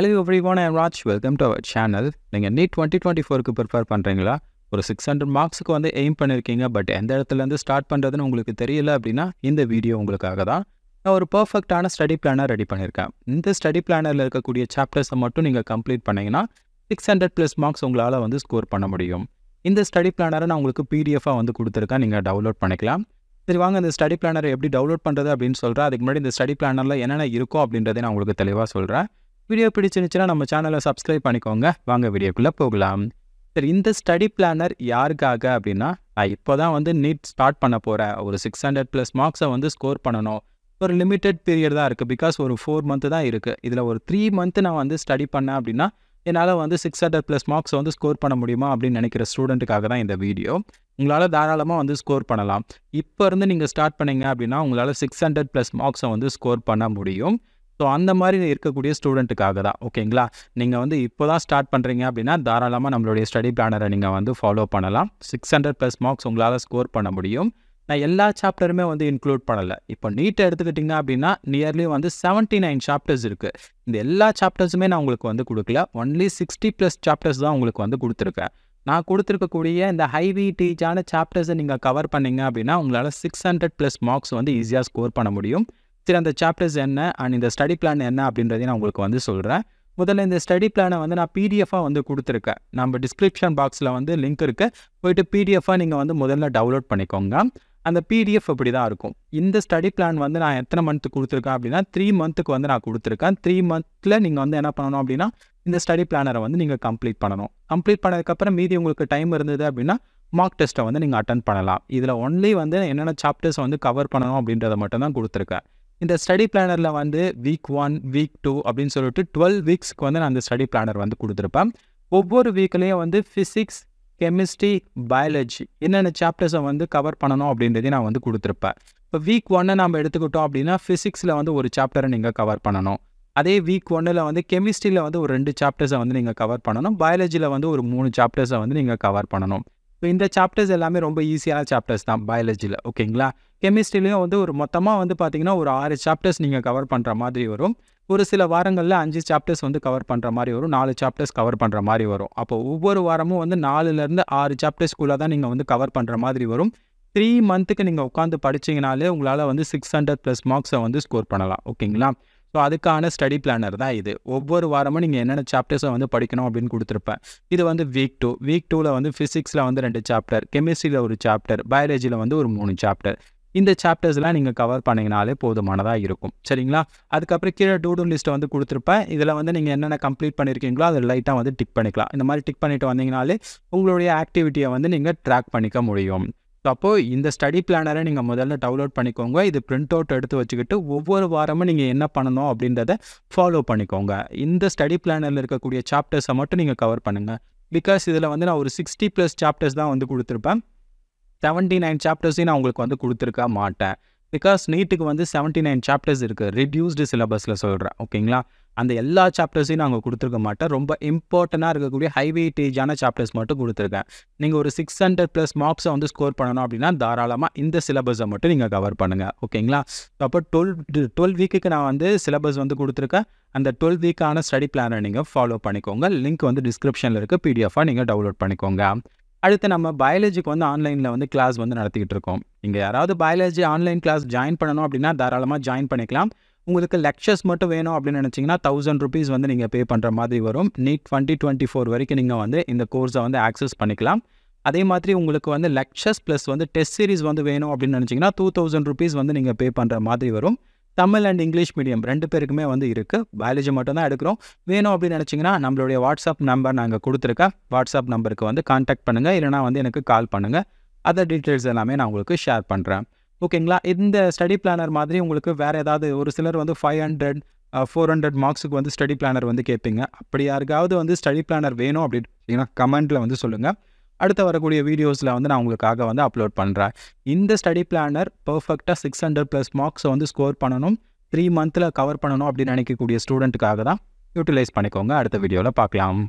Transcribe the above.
hello everyone I'm Raj welcome to our channel நீங்கள் NEET twenty twenty ஃபோருக்கு prepare பண்ணுறீங்களா ஒரு சிக்ஸ் ஹண்ட்ரட் மார்க்ஸுக்கு வந்து எய்ம் பண்ணியிருக்கீங்க பட் எந்த இடத்துலேருந்து ஸ்டார்ட் பண்ணுறதுன்னு உங்களுக்கு தெரியல அப்படின்னா இந்த வீடியோ உங்களுக்காக தான் நான் ஒரு பர்ஃபெக்டான ஸ்டடி பிளானாக ரெடி பண்ணியிருக்கேன் இந்த ஸ்டடி பிளானரில் இருக்கக்கூடிய சாப்டர்ஸை மட்டும் நீங்கள் கம்ப்ளீட் பண்ணிங்கன்னா சிக்ஸ் ஹண்ட்ரட் ப்ளஸ் மார்க்ஸ் உங்களால் வந்து ஸ்கோர் பண்ண முடியும் இந்த ஸ்டடி பிளானரை நான் உங்களுக்கு பிடிஎஃபாக வந்து கொடுத்துருக்கேன் நீங்கள் டவுன்லோட் பண்ணிக்கலாம் சரி வாங்க இந்த ஸ்டடி பிளானரை எப்படி டவுன்லோட் பண்ணுறது அப்படின்னு சொல்கிறேன் அதுக்கு முன்னாடி இந்த ஸ்டடி பிளானரில் என்னென்ன இருக்கும் அப்படின்றதே நான் உங்களுக்கு தெளிவாக சொல்கிறேன் வீடியோ பிடிச்சிருந்துச்சுன்னா நம்ம சேனலை சப்ஸ்கிரைப் பண்ணிக்கோங்க வாங்க வீடியோக்குள்ளே போகலாம் சரி இந்த ஸ்டடி பிளானர் யாருக்காக அப்படின்னா நான் இப்போ தான் வந்து நீட் ஸ்டார்ட் பண்ண போகிறேன் ஒரு சிக்ஸ் ஹண்ட்ரட் ப்ளஸ் மார்க்ஸை வந்து ஸ்கோர் பண்ணணும் ஒரு லிமிட்டெட் பீரியட் தான் இருக்குது பிகாஸ் ஒரு ஃபோர் மந்த்து தான் இருக்குது இதில் ஒரு த்ரீ மந்த்து நான் வந்து ஸ்டடி பண்ணேன் அப்படின்னா என்னால் வந்து சிக்ஸ் ஹண்ட்ரட் ப்ளஸ் மார்க்ஸ் வந்து ஸ்கோர் பண்ண முடியுமா அப்படின்னு நினைக்கிற ஸ்டூடெண்ட்டுக்காக தான் இந்த வீடியோ உங்களால் தாராளமாக வந்து ஸ்கோர் பண்ணலாம் இப்போ இருந்து நீங்கள் ஸ்டார்ட் பண்ணிங்க அப்படின்னா உங்களால் சிக்ஸ் ஹண்ட்ரட் ப்ளஸ் மார்க்ஸை வந்து ஸ்கோர் பண்ண முடியும் ஸோ அந்த மாதிரி இருக்கக்கூடிய ஸ்டூடெண்ட்டுக்காக தான் ஓகேங்களா நீங்கள் வந்து இப்போ தான் ஸ்டார்ட் பண்ணுறீங்க அப்படின்னா தாராளமாக நம்மளுடைய ஸ்டடி பிளானரை நீங்கள் வந்து ஃபாலோ பண்ணலாம் சிக்ஸ் ஹண்ட்ரட் ப்ளஸ் மார்க்ஸ் உங்களால் ஸ்கோர் பண்ண முடியும் நான் எல்லா சாப்டருமே வந்து இன்க்ளூட் பண்ணலை இப்போ நீட்டை எடுத்துக்கிட்டிங்க அப்படின்னா நியர்லி வந்து செவன்ட்டி நைன் சாப்டர்ஸ் இருக்குது இந்த எல்லா சாப்டர்ஸுமே நான் உங்களுக்கு வந்து கொடுக்கல ஒன்லி சிக்ஸ்டி ப்ளஸ் சாப்டர்ஸ் தான் உங்களுக்கு வந்து கொடுத்துருக்கேன் நான் கொடுத்துருக்கக்கூடிய இந்த ஹைவி டீச்சான சாப்டர்ஸை நீங்கள் கவர் பண்ணிங்க அப்படின்னா உங்களால் சிக்ஸ் ஹண்ட்ரட் ப்ளஸ் மார்க்ஸ் வந்து ஈஸியாக ஸ்கோர் பண்ண முடியும் சரி அந்த சாப்டர்ஸ் என்ன அண்ட் இந்த ஸ்டடி பிளான் என்ன அப்படின்றதையும் நான் உங்களுக்கு வந்து சொல்கிறேன் முதல்ல இந்த ஸ்டடி பிளானை வந்து நான் பிடிஎஃபாக வந்து கொடுத்துருக்கேன் நம்ம டிஸ்கிரிப்ஷன் பாக்ஸில் வந்து லிங்க் இருக்குது போயிட்டு பிடிஎஃபாக நீங்கள் வந்து முதல்ல டவுன்லோட் பண்ணிக்கோங்க அந்த பிடிஎஃப் இப்படி தான் இருக்கும் இந்த ஸ்டடி பிளான் வந்து நான் எத்தனை மந்த்து கொடுத்துருக்கேன் அப்படின்னா த்ரீ மந்த்துக்கு வந்து நான் கொடுத்துருக்கேன் த்ரீ மந்த்தில் நீங்கள் வந்து என்ன பண்ணணும் அப்படின்னா இந்த ஸ்டடி பிளானரை வந்து நீங்கள் கம்ப்ளீட் பண்ணணும் கம்ப்ளீட் பண்ணதுக்கப்புறம் மீதி உங்களுக்கு டைம் இருந்தது அப்படின்னா மார்க் டெஸ்ட்டை வந்து நீங்கள் அட்டன் பண்ணலாம் இதில் ஒன்லி வந்து என்னென்ன சாப்டர்ஸ் வந்து கவர் பண்ணணும் அப்படின்றத மட்டும் தான் கொடுத்துருக்கேன் இந்த ஸ்டடி பிளானரில் வந்து வீக் ஒன் வீக் டூ அப்படின்னு சொல்லிட்டு டுவெல் வீக்ஸ்க்கு வந்து நான் அந்த ஸ்டடி பிளானர் வந்து கொடுத்துருப்பேன் ஒவ்வொரு வீக்லேயும் வந்து ஃபிசிக்ஸ் கெமிஸ்ட்ரி பயாலஜி என்னென்ன சாப்டர்ஸை வந்து கவர் பண்ணணும் அப்படின்றதையும் நான் வந்து கொடுத்துருப்பேன் இப்போ வீக் ஒன்னை நம்ம எடுத்துக்கிட்டோம் அப்படின்னா ஃபிசிக்ஸில் வந்து ஒரு சாப்டரை நீங்கள் கவர் பண்ணணும் அதே வீக் ஒன்னில் வந்து கெமிஸ்ட்ரியில் வந்து ஒரு ரெண்டு சாப்டர்ஸை வந்து நீங்கள் கவர் பண்ணணும் பயாலஜியில் வந்து ஒரு மூணு சாப்டர்ஸை வந்து நீங்கள் கவர் பண்ணணும் ஸோ இந்த சாப்டர்ஸ் எல்லாமே ரொம்ப ஈஸியான சாப்டர்ஸ் தான் பயாலஜியில் ஓகேங்களா கெமிஸ்ட்ரிலையும் வந்து ஒரு மொத்தமாக வந்து பார்த்திங்கன்னா ஒரு ஆறு சாப்டர்ஸ் நீங்கள் கவர் பண்ணுற மாதிரி வரும் ஒரு சில வாரங்களில் அஞ்சு சாப்டர்ஸ் வந்து கவர் பண்ணுற மாதிரி வரும் நாலு சாப்டர்ஸ் கவர் பண்ணுற மாதிரி வரும் அப்போ ஒவ்வொரு வாரமும் வந்து நாலுலேருந்து ஆறு சாப்டர்ஸ்குள்ளே தான் நீங்கள் வந்து கவர் பண்ணுற மாதிரி வரும் த்ரீ மந்த்துக்கு நீங்கள் உட்காந்து படித்தீங்கனாலே உங்களால் வந்து சிக்ஸ் ஹண்ட்ரட் ப்ளஸ் மார்க்ஸை வந்து ஸ்கோர் பண்ணலாம் ஓகேங்களா ஸோ அதுக்கான ஸ்டடி பிளானர் தான் இது ஒவ்வொரு வாரமும் நீங்கள் என்னென்ன சாப்டர்ஸை வந்து படிக்கணும் அப்படின்னு கொடுத்துருப்பேன் இது வந்து வீக் டூ வீக் டூவில் வந்து ஃபிசிக்ஸில் வந்து ரெண்டு சாப்டர் கெமிஸ்ட்ரியில் ஒரு சாப்டர் பயாலஜியில் வந்து ஒரு மூணு சாப்டர் இந்த சாப்டர்ஸ்லாம் நீங்கள் கவர் பண்ணிங்கனாலே போதுமானதாக இருக்கும் சரிங்களா அதுக்கப்புறம் கீழே டூ டூ லிஸ்ட்டை வந்து கொடுத்துருப்பேன் இதில் வந்து நீங்கள் என்னென்ன கம்ப்ளீட் பண்ணியிருக்கீங்களோ அதை லைட்டாக வந்து டிக் பண்ணிக்கலாம் இந்த மாதிரி டிக் பண்ணிவிட்டு வந்தீங்கனாலே உங்களுடைய ஆக்டிவிட்டியை வந்து நீங்கள் ட்ராக் பண்ணிக்க முடியும் அப்போது இந்த ஸ்டடி பிளானரை நீங்கள் முதல்ல டவுன்லோட் பண்ணிக்கோங்க இது பிரிண்ட் அவுட் எடுத்து வச்சுக்கிட்டு ஒவ்வொரு வாரமும் நீங்கள் என்ன பண்ணணும் அப்படின்றத ஃபாலோ பண்ணிக்கோங்க இந்த ஸ்டடி பிளானரில் இருக்கக்கூடிய சாப்டர்ஸை மட்டும் நீங்கள் கவர் பண்ணுங்கள் பிகாஸ் இதில் வந்து நான் ஒரு சிக்ஸ்டி ப்ளஸ் சாப்டர்ஸ் தான் வந்து கொடுத்துருப்பேன் செவன்ட்டி நைன் சாப்டர்ஸையும் நான் உங்களுக்கு வந்து கொடுத்துருக்க மாட்டேன் பிகாஸ் நீட்டுக்கு வந்து செவன்ட்டி நைன் சாப்டர்ஸ் இருக்குது ரிடியூஸ்டு சிலபஸில் சொல்கிறேன் ஓகேங்களா அந்த எல்லா சாப்டர்ஸையும் நாங்கள் கொடுத்துருக்க மாட்டேன் ரொம்ப இம்பார்ட்டண்ட்டாக இருக்கக்கூடிய ஹைவேட்டேஜான சாப்டர்ஸ் மட்டும் கொடுத்துருக்கேன் நீங்கள் ஒரு சிக்ஸ் ஹண்ட்ரட் ப்ளஸ் மார்க்ஸை வந்து ஸ்கோர் பண்ணணும் அப்படின்னா தாராளமாக இந்த சிலபஸை மட்டும் நீங்கள் கவர் பண்ணுங்கள் ஓகேங்களா அப்போ டுவெல் டுவெல் வீக்குக்கு நான் வந்து சிலபஸ் வந்து கொடுத்துருக்கேன் அந்த டுவெல் வீக்கான ஸ்டடி பிளானை நீங்கள் ஃபாலோ பண்ணிக்கோங்க லிங்க் வந்து டிஸ்கிரிப்ஷனில் இருக்குது பிடிஎஃபாக நீங்கள் டவுன்லோட் பண்ணிக்கோங்க அடுத்து நம்ம பயாலஜிக்கு வந்து ஆன்லைனில் வந்து கிளாஸ் வந்து நடத்திக்கிட்டு இருக்கோம் இங்கே யாராவது பயாலஜி ஆன்லைன் கிளாஸ் ஜாயின் பண்ணணும் அப்படின்னா தாராளமாக ஜாயின் பண்ணிக்கலாம் உங்களுக்கு லெக்சர்ஸ் மட்டும் வேணும் அப்படின்னு நினச்சிங்கன்னா தௌசண்ட் ருபீஸ் வந்து நீங்கள் பே பண்ணுற மாதிரி வரும் நீட் டுவெண்ட்டி டுவெண்ட்டி ஃபோர் வரைக்கும் நீங்கள் வந்து இந்த கோர்ஸை வந்து ஆக்சஸ் பண்ணிக்கலாம் அதே மாதிரி உங்களுக்கு வந்து லெக்சர்ஸ் ப்ளஸ் வந்து டெஸ்ட் சீரிஸ் வந்து வேணும் அப்படின்னு நினச்சிங்கன்னா டூ தௌசண்ட் ருபீஸ் வந்து நீங்கள் பே பண்ணுற மாதிரி வரும் தமிழ் அண்ட் இங்கிலீஷ் மீடியம் ரெண்டு பேருக்குமே வந்து இருக்குது பயாலஜி மட்டும் தான் எடுக்கிறோம் வேணும் அப்படின்னு நினச்சிங்கன்னா நம்மளுடைய வாட்ஸ்அப் நம்பர் நாங்கள் கொடுத்துருக்கேன் வாட்ஸ்அப் நம்பருக்கு வந்து காண்டாக்ட் பண்ணுங்கள் இல்லைனா வந்து எனக்கு கால் பண்ணுங்கள் அதர் டீட்டெயில்ஸ் எல்லாமே நான் உங்களுக்கு ஷேர் பண்ணுறேன் ஓகேங்களா இந்த ஸ்டடி பிளானர் மாதிரி உங்களுக்கு வேறு ஏதாவது ஒரு சிலர் வந்து ஃபைவ் ஹண்ட்ரட் ஃபோர் ஹண்ட்ரட் மார்க்ஸுக்கு வந்து ஸ்டடி பிளானர் வந்து கேட்பீங்க அப்படி யாருக்காவது வந்து ஸ்டடி பிளானர் வேணும் அப்படின்னு கமெண்ட்டில் வந்து சொல்லுங்கள் அடுத்து வரக்கூடிய வீடியோஸில் வந்து நான் உங்களுக்காக வந்து அப்லோட் பண்ணுறேன் இந்த ஸ்டடி பிளானர் பர்ஃபெக்டாக சிக்ஸ் ஹண்ட்ரட் ப்ளஸ் மார்க்ஸை வந்து ஸ்கோர் பண்ணணும் த்ரீ மந்தில் கவர் பண்ணணும் அப்படின்னு நினைக்கக்கூடிய ஸ்டூடெண்ட்டுக்காக தான் யூட்டிலைஸ் பண்ணிக்கோங்க அடுத்த வீடியோவில் பார்க்கலாம்